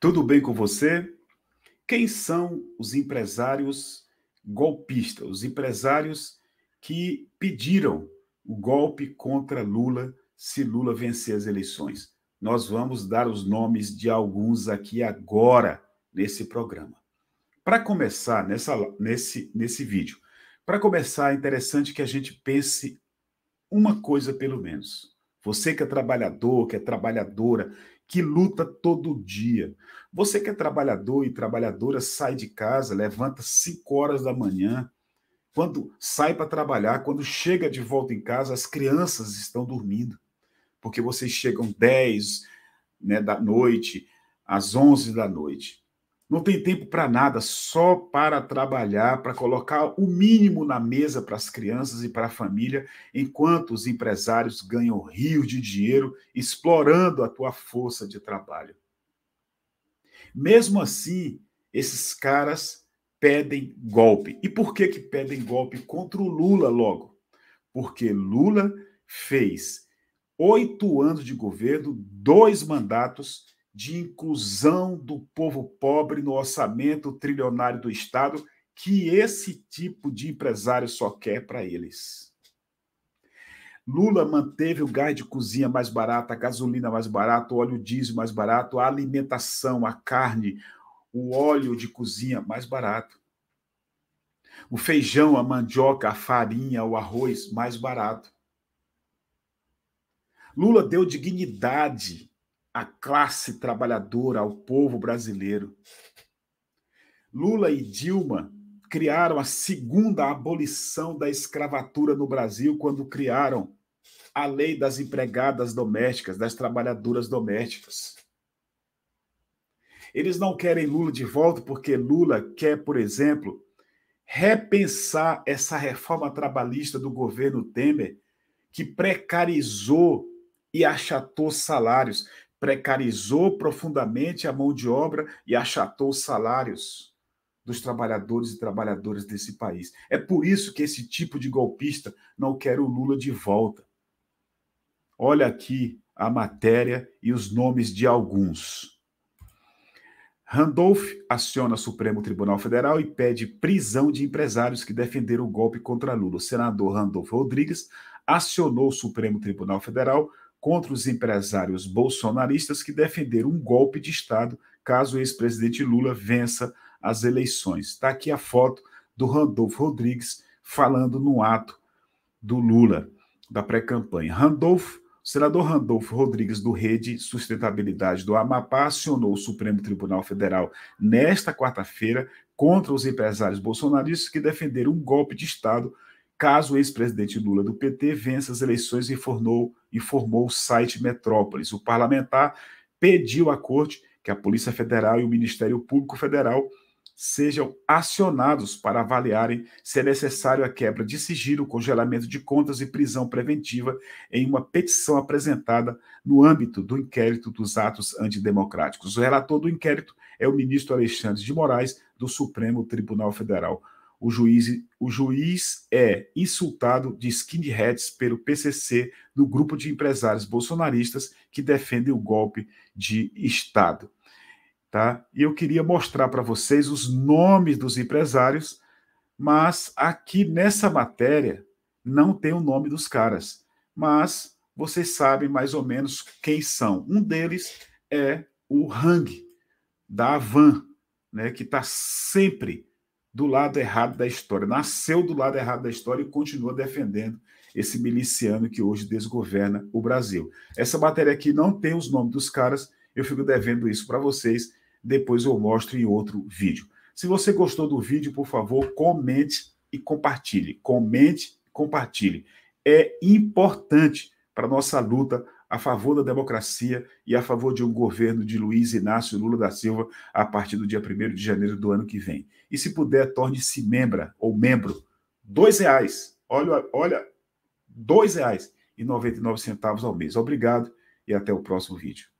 Tudo bem com você? Quem são os empresários golpistas, os empresários que pediram o golpe contra Lula se Lula vencer as eleições? Nós vamos dar os nomes de alguns aqui agora nesse programa. Para começar nessa, nesse, nesse vídeo, para começar, é interessante que a gente pense uma coisa pelo menos. Você que é trabalhador, que é trabalhadora, que luta todo dia. Você que é trabalhador e trabalhadora, sai de casa, levanta 5 horas da manhã, quando sai para trabalhar, quando chega de volta em casa, as crianças estão dormindo, porque vocês chegam 10 né, da noite, às 11 da noite. Não tem tempo para nada, só para trabalhar, para colocar o mínimo na mesa para as crianças e para a família, enquanto os empresários ganham rios de dinheiro explorando a tua força de trabalho. Mesmo assim, esses caras pedem golpe. E por que que pedem golpe contra o Lula logo? Porque Lula fez oito anos de governo, dois mandatos de inclusão do povo pobre no orçamento trilionário do Estado que esse tipo de empresário só quer para eles. Lula manteve o gás de cozinha mais barato, a gasolina mais barata, o óleo diesel mais barato, a alimentação, a carne, o óleo de cozinha mais barato. O feijão, a mandioca, a farinha, o arroz mais barato. Lula deu dignidade à classe trabalhadora, ao povo brasileiro. Lula e Dilma criaram a segunda abolição da escravatura no Brasil quando criaram a lei das empregadas domésticas, das trabalhadoras domésticas. Eles não querem Lula de volta porque Lula quer, por exemplo, repensar essa reforma trabalhista do governo Temer, que precarizou e achatou salários, precarizou profundamente a mão de obra e achatou os salários dos trabalhadores e trabalhadoras desse país. É por isso que esse tipo de golpista não quer o Lula de volta. Olha aqui a matéria e os nomes de alguns. Randolph aciona Supremo Tribunal Federal e pede prisão de empresários que defenderam o golpe contra Lula. O senador Randolph Rodrigues acionou o Supremo Tribunal Federal contra os empresários bolsonaristas que defenderam um golpe de Estado caso o ex-presidente Lula vença as eleições. Está aqui a foto do Randolfo Rodrigues falando no ato do Lula, da pré-campanha. Randolfo, senador Randolfo Rodrigues do Rede Sustentabilidade do Amapá acionou o Supremo Tribunal Federal nesta quarta-feira contra os empresários bolsonaristas que defenderam um golpe de Estado caso o ex-presidente Lula do PT vença as eleições, informou, informou o site Metrópolis. O parlamentar pediu à corte que a Polícia Federal e o Ministério Público Federal sejam acionados para avaliarem se é necessário a quebra de sigilo, congelamento de contas e prisão preventiva em uma petição apresentada no âmbito do inquérito dos atos antidemocráticos. O relator do inquérito é o ministro Alexandre de Moraes, do Supremo Tribunal Federal o juiz, o juiz é insultado de skinheads pelo PCC do grupo de empresários bolsonaristas que defende o golpe de Estado. Tá? E eu queria mostrar para vocês os nomes dos empresários, mas aqui nessa matéria não tem o nome dos caras, mas vocês sabem mais ou menos quem são. Um deles é o Hang, da Avan, né, que está sempre do lado errado da história, nasceu do lado errado da história e continua defendendo esse miliciano que hoje desgoverna o Brasil. Essa matéria aqui não tem os nomes dos caras, eu fico devendo isso para vocês, depois eu mostro em outro vídeo. Se você gostou do vídeo, por favor, comente e compartilhe. Comente e compartilhe. É importante para a nossa luta a favor da democracia e a favor de um governo de Luiz Inácio Lula da Silva a partir do dia 1 de janeiro do ano que vem. E se puder, torne-se membra ou membro. Dois reais. Olha, olha, dois reais e 99 centavos ao mês. Obrigado e até o próximo vídeo.